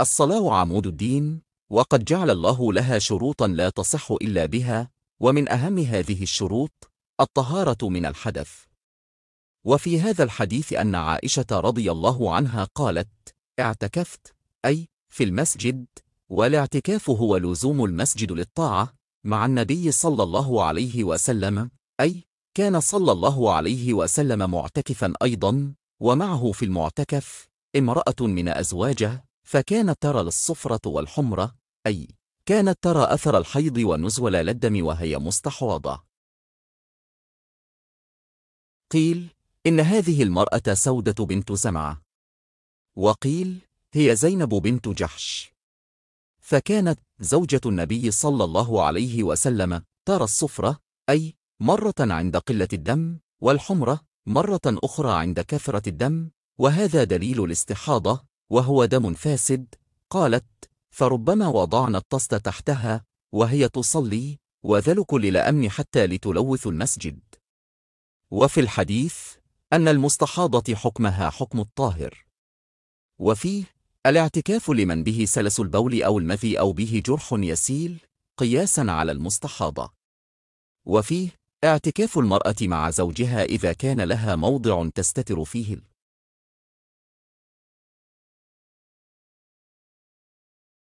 الصلاة عمود الدين وقد جعل الله لها شروطا لا تصح إلا بها ومن أهم هذه الشروط الطهارة من الحدث وفي هذا الحديث أن عائشة رضي الله عنها قالت اعتكفت أي في المسجد والاعتكاف هو لزوم المسجد للطاعة مع النبي صلى الله عليه وسلم أي كان صلى الله عليه وسلم معتكفا أيضا ومعه في المعتكف امرأة من أزواجه فكانت ترى الصفرة والحمرة أي كانت ترى أثر الحيض ونزول للدم وهي مستحوضة قيل إن هذه المرأة سودة بنت سمعة وقيل هي زينب بنت جحش فكانت زوجة النبي صلى الله عليه وسلم ترى الصفرة أي مرة عند قلة الدم والحمرة مرة أخرى عند كثرة الدم وهذا دليل الاستحاضة وهو دم فاسد قالت فربما وضعنا الطست تحتها وهي تصلي وذلك للأمن حتى لتلوث المسجد وفي الحديث أن المستحاضة حكمها حكم الطاهر وفيه الاعتكاف لمن به سلس البول أو المذي أو به جرح يسيل قياسا على المستحاضة وفيه اعتكاف المرأة مع زوجها إذا كان لها موضع تستتر فيه